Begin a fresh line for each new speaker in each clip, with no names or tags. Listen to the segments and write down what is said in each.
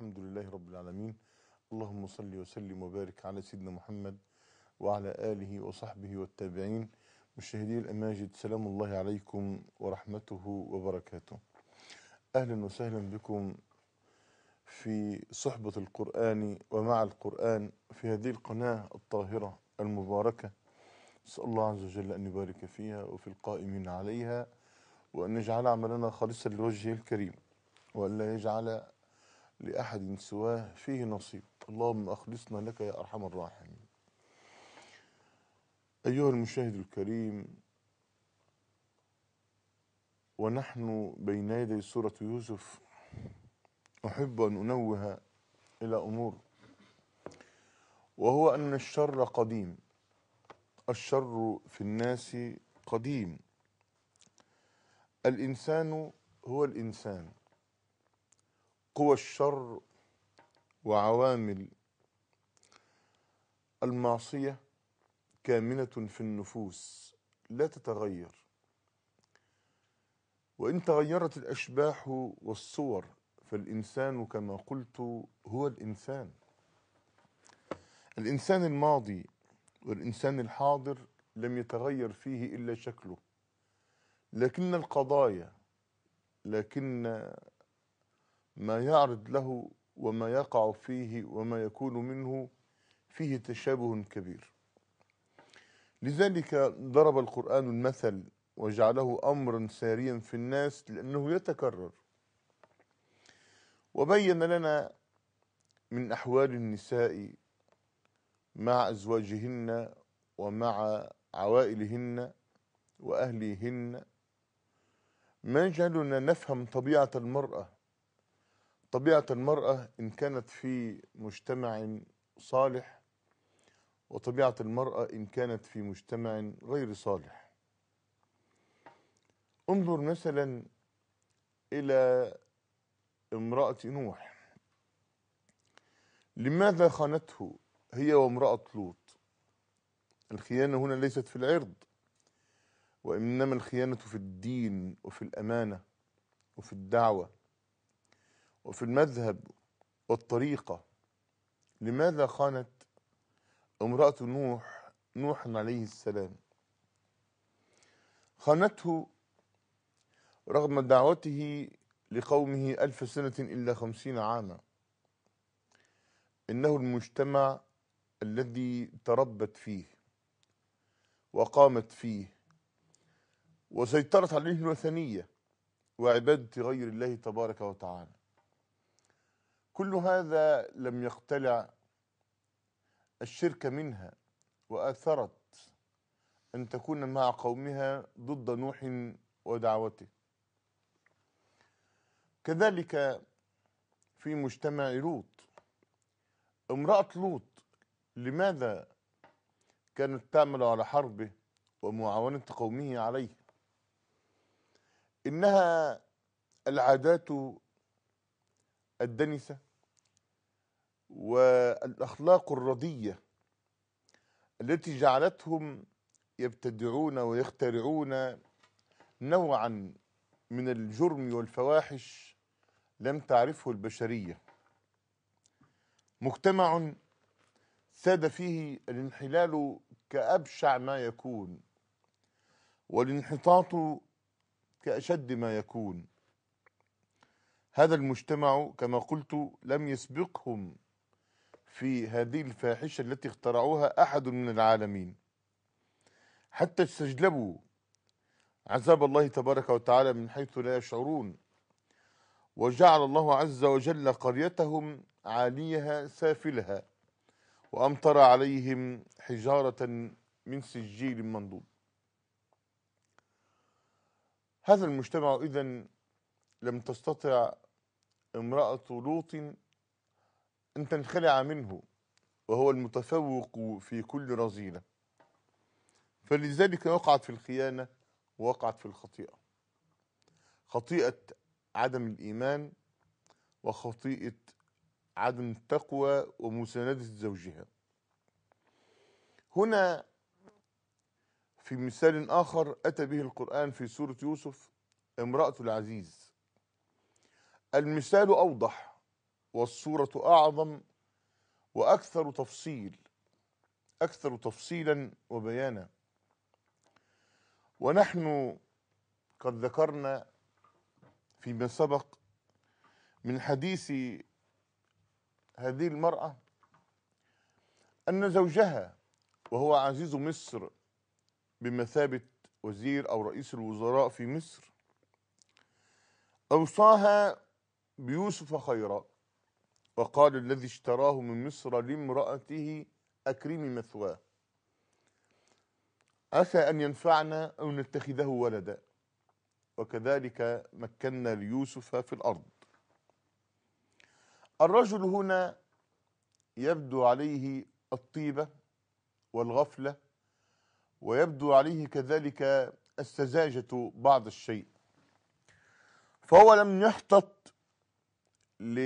الحمد لله رب العالمين اللهم صل وسلم وبارك على سيدنا محمد وعلى آله وصحبه والتابعين مشاهدي الأماجد سلام الله عليكم ورحمته وبركاته أهلا وسهلا بكم في صحبة القرآن ومع القرآن في هذه القناة الطاهرة المباركة نسأل الله عز وجل أن يبارك فيها وفي القائمين عليها وأن يجعل عملنا خالصا لوجهه الكريم وأن لا يجعل لأحد سواه فيه نصيب اللهم أخلصنا لك يا أرحم الراحمين أيها المشاهد الكريم ونحن بين يدي سورة يوسف أحب أن أنوه إلى أمور وهو أن الشر قديم الشر في الناس قديم الإنسان هو الإنسان قوى الشر وعوامل المعصية كامنة في النفوس لا تتغير وإن تغيرت الأشباح والصور فالإنسان كما قلت هو الإنسان الإنسان الماضي والإنسان الحاضر لم يتغير فيه إلا شكله لكن القضايا لكن ما يعرض له وما يقع فيه وما يكون منه فيه تشابه كبير لذلك ضرب القرآن المثل وجعله أمرا ساريا في الناس لأنه يتكرر وبين لنا من أحوال النساء مع أزواجهن ومع عوائلهن وأهليهن ما يجعلنا نفهم طبيعة المرأة طبيعة المرأة إن كانت في مجتمع صالح وطبيعة المرأة إن كانت في مجتمع غير صالح انظر مثلا إلى امرأة نوح لماذا خانته هي وامرأة لوط الخيانة هنا ليست في العرض وإنما الخيانة في الدين وفي الأمانة وفي الدعوة وفي المذهب والطريقة لماذا خانت امرأة نوح نوح عليه السلام خانته رغم دعوته لقومه ألف سنة إلا خمسين عاما إنه المجتمع الذي تربت فيه وقامت فيه وسيطرت عليه الوثنية وعبادة غير الله تبارك وتعالى كل هذا لم يقتلع الشرك منها وآثرت أن تكون مع قومها ضد نوح ودعوته كذلك في مجتمع لوط امرأة لوط لماذا كانت تعمل على حربه ومعاونة قومه عليه إنها العادات الدنسة والاخلاق الرديه التي جعلتهم يبتدعون ويخترعون نوعا من الجرم والفواحش لم تعرفه البشريه مجتمع ساد فيه الانحلال كابشع ما يكون والانحطاط كاشد ما يكون هذا المجتمع كما قلت لم يسبقهم في هذه الفاحشة التي اخترعوها أحد من العالمين حتى استجلبوا عذاب الله تبارك وتعالى من حيث لا يشعرون وجعل الله عز وجل قريتهم عاليها سافلها وأمطر عليهم حجارة من سجيل منضود هذا المجتمع إذا لم تستطع امرأة لوط أن تنخلع منه وهو المتفوق في كل رزينة فلذلك وقعت في الخيانة ووقعت في الخطيئة خطيئة عدم الإيمان وخطيئة عدم التقوى ومساندة زوجها هنا في مثال آخر أتى به القرآن في سورة يوسف امرأة العزيز المثال أوضح والصورة أعظم وأكثر تفصيل أكثر تفصيلا وبيانا ونحن قد ذكرنا فيما سبق من حديث هذه المرأة أن زوجها وهو عزيز مصر بمثابة وزير أو رئيس الوزراء في مصر أوصاها بيوسف خيرات وقال الذي اشتراه من مصر لامرأته أكرمي مثواه عسى أن ينفعنا أو نتخذه ولدا وكذلك مكنا ليوسف في الأرض الرجل هنا يبدو عليه الطيبة والغفلة ويبدو عليه كذلك السذاجة بعض الشيء فهو لم يحتط ل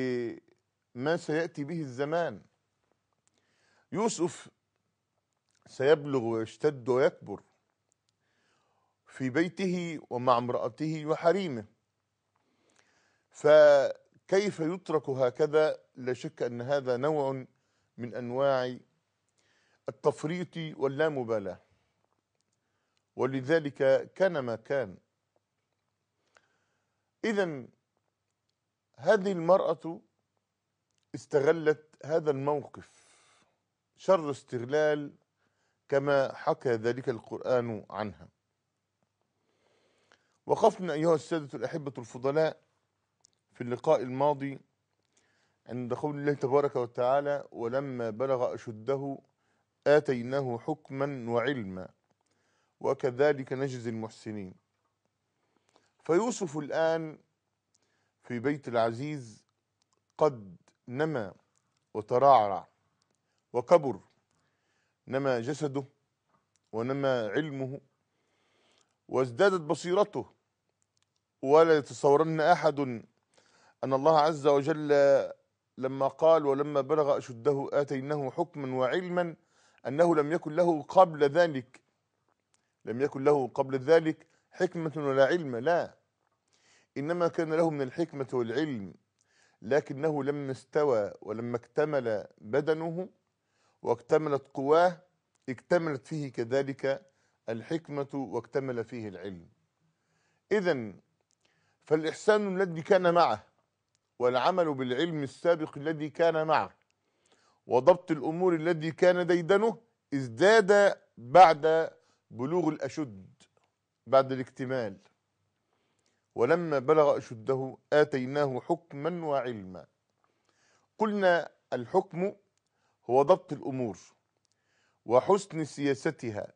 ما سيأتي به الزمان يوسف سيبلغ ويشتد ويكبر في بيته ومع امرأته وحريمه فكيف يترك هكذا لا شك أن هذا نوع من أنواع التفريط واللامبالاة ولذلك كان ما كان إذا هذه المرأة استغلت هذا الموقف شر استغلال كما حكى ذلك القرآن عنها وقفنا أيها السادة الأحبة الفضلاء في اللقاء الماضي عند قول الله تبارك وتعالى ولما بلغ أشده آتيناه حكما وعلما وكذلك نجزي المحسنين فيوسف الآن في بيت العزيز قد نما وترعرع وكبر نما جسده ونما علمه وازدادت بصيرته ولا يتصورن احد ان الله عز وجل لما قال ولما بلغ اشده اتيناه حكما وعلما انه لم يكن له قبل ذلك لم يكن له قبل ذلك حكمه ولا علم لا انما كان له من الحكمه والعلم لكنه لما استوى ولما اكتمل بدنه واكتملت قواه اكتملت فيه كذلك الحكمة واكتمل فيه العلم إذا فالإحسان الذي كان معه والعمل بالعلم السابق الذي كان معه وضبط الأمور الذي كان ديدنه ازداد بعد بلوغ الأشد بعد الاكتمال ولما بلغ أشده آتيناه حكما وعلما قلنا الحكم هو ضبط الأمور وحسن سياستها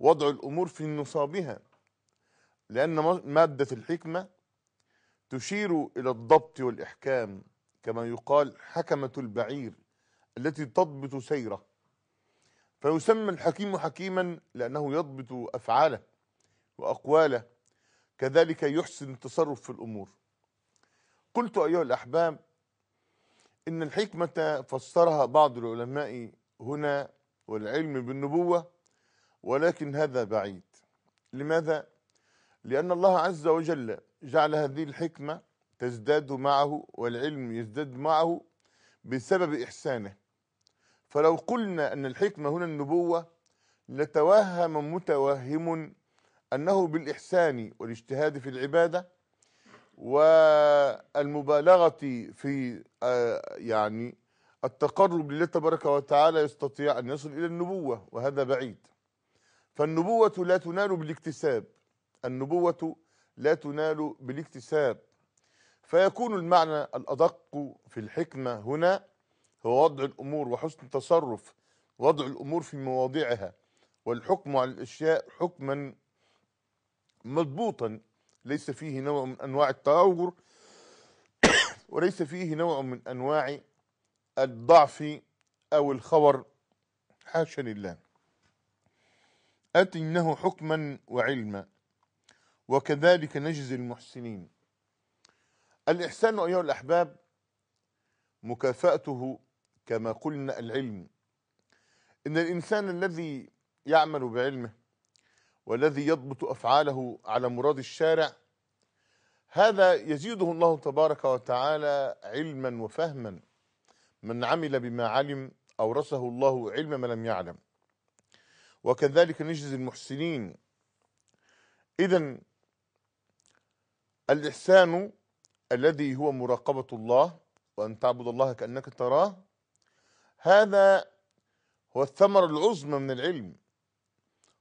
وضع الأمور في نصابها لأن مادة الحكمة تشير إلى الضبط والإحكام كما يقال حكمة البعير التي تضبط سيره فيسمى الحكيم حكيما لأنه يضبط أفعاله وأقواله كذلك يحسن التصرف في الأمور قلت أيها الأحباب إن الحكمة فسرها بعض العلماء هنا والعلم بالنبوة ولكن هذا بعيد لماذا؟ لأن الله عز وجل جعل هذه الحكمة تزداد معه والعلم يزداد معه بسبب إحسانه فلو قلنا أن الحكمة هنا النبوة لتوهم متوهم أنه بالإحسان والاجتهاد في العبادة والمبالغة في آه، يعني التقرب لله تبارك وتعالى يستطيع أن يصل إلى النبوة وهذا بعيد فالنبوة لا تنال بالاكتساب النبوة لا تنال بالاكتساب فيكون المعنى الأدق في الحكمة هنا هو وضع الأمور وحسن التصرف وضع الأمور في مواضعها والحكم على الأشياء حكما مضبوطا ليس فيه نوع من أنواع التأور وليس فيه نوع من أنواع الضعف أو الخور حاشا لله أتنه حكما وعلما وكذلك نجزي المحسنين الإحسان أيها الأحباب مكافأته كما قلنا العلم إن الإنسان الذي يعمل بعلمه والذي يضبط أفعاله على مراد الشارع هذا يزيده الله تبارك وتعالى علما وفهما من عمل بما علم أورثه الله علم ما لم يعلم وكذلك نجزي المحسنين إذا الإحسان الذي هو مراقبة الله وأن تعبد الله كأنك تراه هذا هو الثمر العظمى من العلم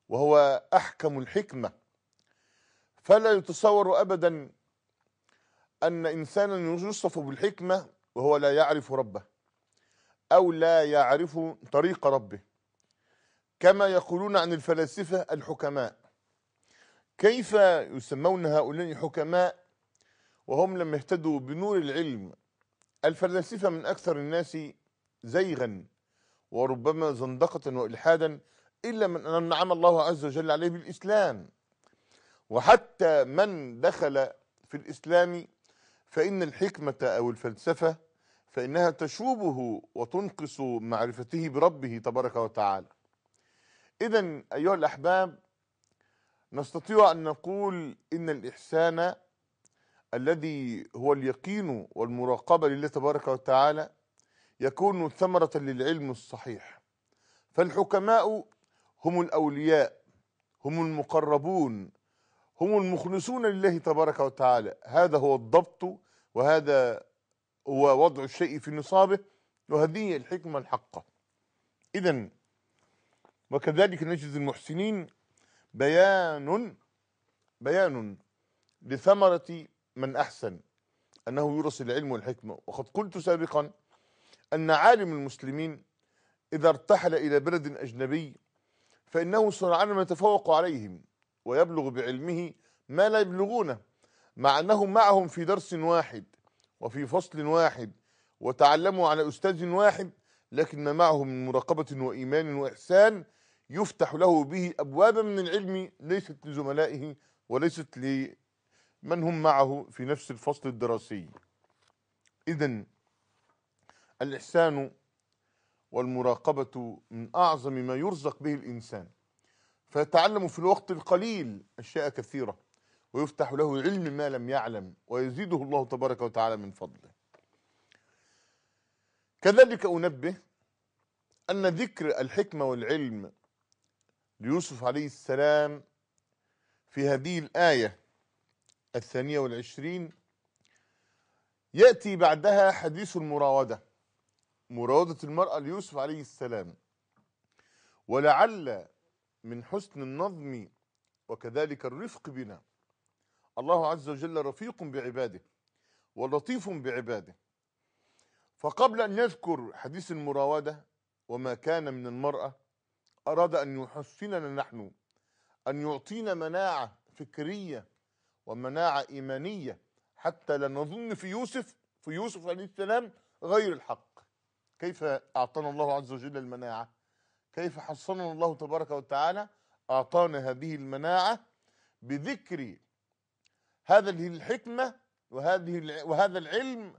وهو أحكم الحكمة فلا يتصور أبدا أن إنسانا يوصف بالحكمة وهو لا يعرف ربه أو لا يعرف طريق ربه كما يقولون عن الفلاسفة الحكماء كيف يسمون هؤلاء حكماء وهم لم يهتدوا بنور العلم الفلاسفة من أكثر الناس زيغا وربما زندقة وإلحادا إلا من نعم الله عز وجل عليه بالإسلام وحتى من دخل في الإسلام فإن الحكمة أو الفلسفة فإنها تشوبه وتنقص معرفته بربه تبارك وتعالى إذا أيها الأحباب نستطيع أن نقول إن الإحسان الذي هو اليقين والمراقبة لله تبارك وتعالى يكون ثمرة للعلم الصحيح فالحكماء هم الأولياء هم المقربون هم المخلصون لله تبارك وتعالى هذا هو الضبط وهذا هو وضع الشيء في نصابه وهذه الحكمة الحقة إذا وكذلك نجد المحسنين بيان بيان لثمرة من أحسن أنه يورث العلم والحكمة وقد قلت سابقا أن عالم المسلمين إذا ارتحل إلى بلد أجنبي فإنه سرعان ما يتفوق عليهم ويبلغ بعلمه ما لا يبلغونه مع أنهم معهم في درس واحد وفي فصل واحد وتعلموا على أستاذ واحد لكن ما معه من مراقبة وإيمان وإحسان يفتح له به أبواب من العلم ليست لزملائه وليست لمن هم معه في نفس الفصل الدراسي إذا الإحسان والمراقبة من أعظم ما يرزق به الإنسان فيتعلم في الوقت القليل أشياء كثيرة ويفتح له علم ما لم يعلم ويزيده الله تبارك وتعالى من فضله كذلك أنبه أن ذكر الحكمة والعلم ليوسف عليه السلام في هذه الآية الثانية والعشرين يأتي بعدها حديث المراودة مراودة المرأة ليوسف عليه السلام ولعل من حسن النظم وكذلك الرفق بنا الله عز وجل رفيق بعباده ولطيف بعباده فقبل أن يذكر حديث المراودة وما كان من المرأة أراد أن يحسننا نحن أن يعطينا مناعة فكرية ومناعة إيمانية حتى لا نظن في يوسف في يوسف عليه السلام غير الحق كيف أعطانا الله عز وجل المناعة كيف حصننا الله تبارك وتعالى أعطانا هذه المناعة بذكر هذه الحكمة وهذه وهذا العلم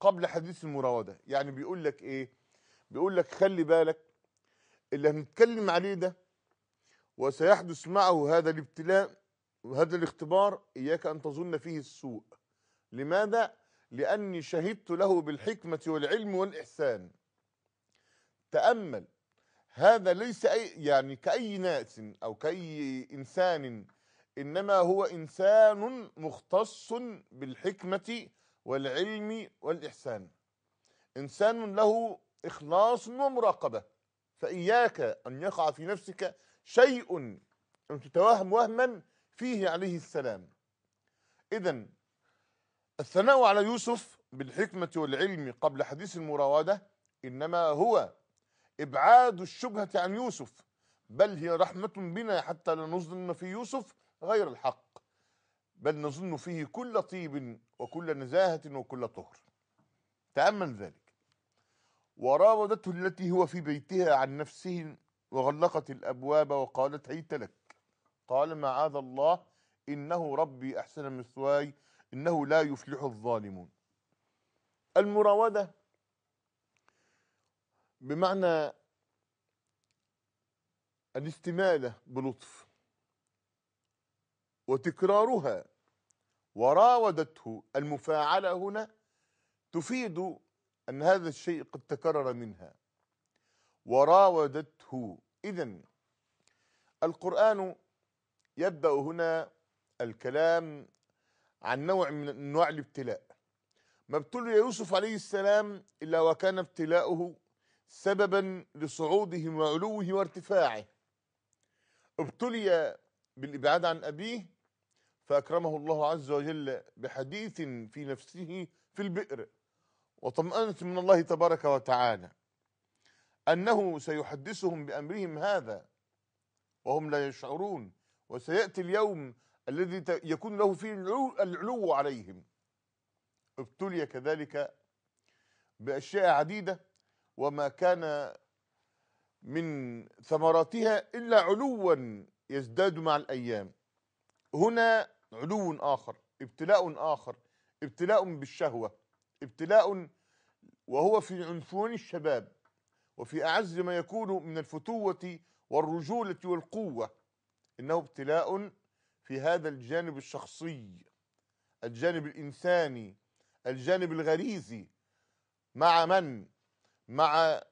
قبل حديث المراودة يعني بيقول لك إيه بيقول لك خلي بالك اللي هنتكلم عليه ده وسيحدث معه هذا الابتلاء وهذا الاختبار إياك أن تظن فيه السوء لماذا؟ لأني شهدت له بالحكمة والعلم والإحسان تأمل هذا ليس أي يعني كأي ناس أو كأي إنسان إنما هو إنسان مختص بالحكمة والعلم والإحسان إنسان له إخلاص ومراقبة فإياك أن يقع في نفسك شيء أن تتوهم وهما فيه عليه السلام إذا الثناء على يوسف بالحكمة والعلم قبل حديث المراودة إنما هو إبعاد الشبهة عن يوسف بل هي رحمة بنا حتى لا نظن في يوسف غير الحق بل نظن فيه كل طيب وكل نزاهة وكل طهر تأمل ذلك وراودته التي هو في بيتها عن نفسه وغلقت الأبواب وقالت هيت لك قال معاذ الله إنه ربي أحسن مثواي إنه لا يفلح الظالمون المراودة بمعنى الاستماله بلطف وتكرارها وراودته المفاعله هنا تفيد ان هذا الشيء قد تكرر منها وراودته اذا القران يبدا هنا الكلام عن نوع من انواع الابتلاء ما ابتلي يوسف عليه السلام الا وكان ابتلاؤه سببا لصعوده وعلوه وارتفاعه ابتلي بالإبعاد عن أبيه فأكرمه الله عز وجل بحديث في نفسه في البئر وطمأنة من الله تبارك وتعالى أنه سيحدثهم بأمرهم هذا وهم لا يشعرون وسيأتي اليوم الذي يكون له فيه العلو عليهم ابتلي كذلك بأشياء عديدة وما كان من ثمراتها إلا علوا يزداد مع الأيام هنا علو آخر ابتلاء آخر ابتلاء بالشهوة ابتلاء وهو في عنفوان الشباب وفي أعز ما يكون من الفتوة والرجولة والقوة إنه ابتلاء في هذا الجانب الشخصي الجانب الإنساني الجانب الغريزي مع من مع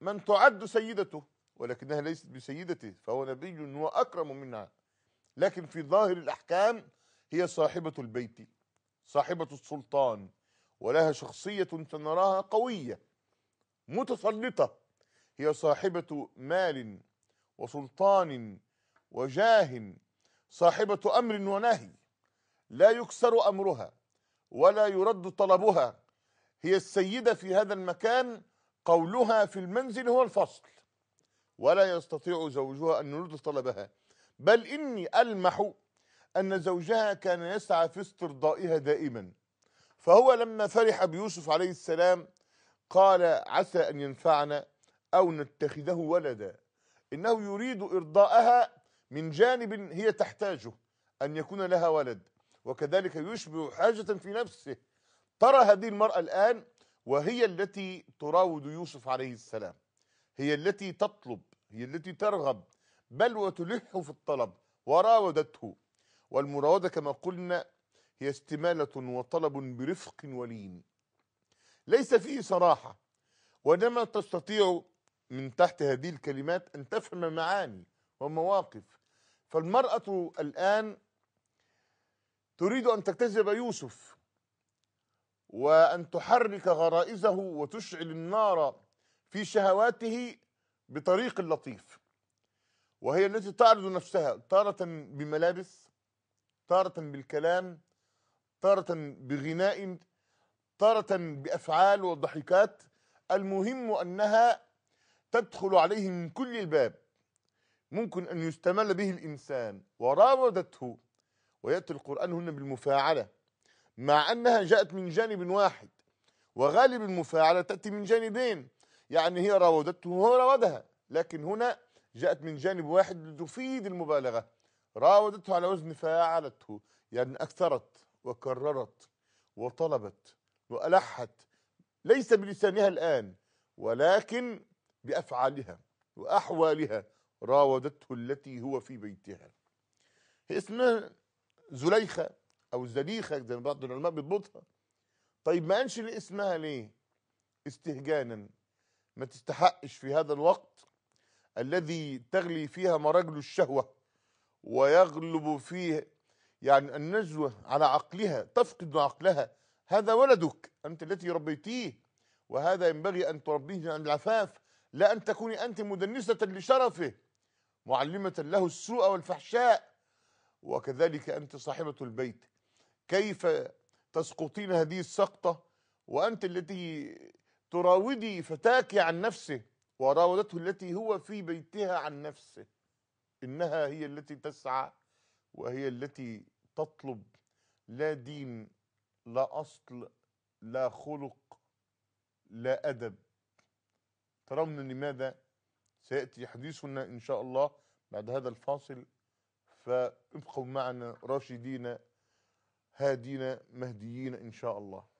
من تعد سيدته ولكنها ليست بسيدته فهو نبي وأكرم منها لكن في ظاهر الأحكام هي صاحبة البيت صاحبة السلطان ولها شخصية سنراها قوية متسلطة هي صاحبة مال وسلطان وجاه صاحبة أمر ونهي لا يكسر أمرها ولا يرد طلبها هي السيدة في هذا المكان قولها في المنزل هو الفصل ولا يستطيع زوجها أن يرد طلبها بل إني ألمح أن زوجها كان يسعى في استرضائها دائما فهو لما فرح بيوسف عليه السلام قال عسى أن ينفعنا أو نتخذه ولدا إنه يريد إرضاءها من جانب هي تحتاجه أن يكون لها ولد وكذلك يشبه حاجة في نفسه ترى هذه المرأة الآن وهي التي تراود يوسف عليه السلام هي التي تطلب هي التي ترغب بل وتلح في الطلب وراودته والمراودة كما قلنا هي استمالة وطلب برفق ولين ليس فيه صراحة وإنما تستطيع من تحت هذه الكلمات أن تفهم معاني ومواقف فالمرأة الآن تريد أن تكتسب يوسف وأن تحرك غرائزه وتشعل النار في شهواته بطريق لطيف وهي التي تعرض نفسها تارة بملابس تارة بالكلام تارة بغناء تارة بأفعال وضحكات المهم أنها تدخل عليه من كل الباب ممكن أن يستمل به الإنسان وراودته ويأتي القرآن هنا بالمفاعلة مع أنها جاءت من جانب واحد وغالب المفاعلة تأتي من جانبين يعني هي راودته وهو راودها لكن هنا جاءت من جانب واحد لتفيد المبالغة راودته على وزن فاعلته يعني أكثرت وكررت وطلبت وألحت ليس بلسانها الآن ولكن بأفعالها وأحوالها راودته التي هو في بيتها هي اسمها زليخة او زليخك زي ما بعض العلماء بيضبطها طيب ما انشئ اسمها ليه استهجانا ما تستحقش في هذا الوقت الذي تغلي فيها مراجل الشهوة ويغلب فيه يعني النزوة على عقلها تفقد عقلها هذا ولدك أنت التي ربيتيه وهذا ينبغي أن تربيه عن العفاف لا أن تكوني أنت مدنسة لشرفه معلمة له السوء والفحشاء وكذلك أنت صاحبة البيت كيف تسقطين هذه السقطة وأنت التي تراودي فتاك عن نفسه وراودته التي هو في بيتها عن نفسه إنها هي التي تسعى وهي التي تطلب لا دين لا أصل لا خلق لا أدب ترون لماذا سيأتي حديثنا إن شاء الله بعد هذا الفاصل فابقوا معنا راشدين هادين مهديين إن شاء الله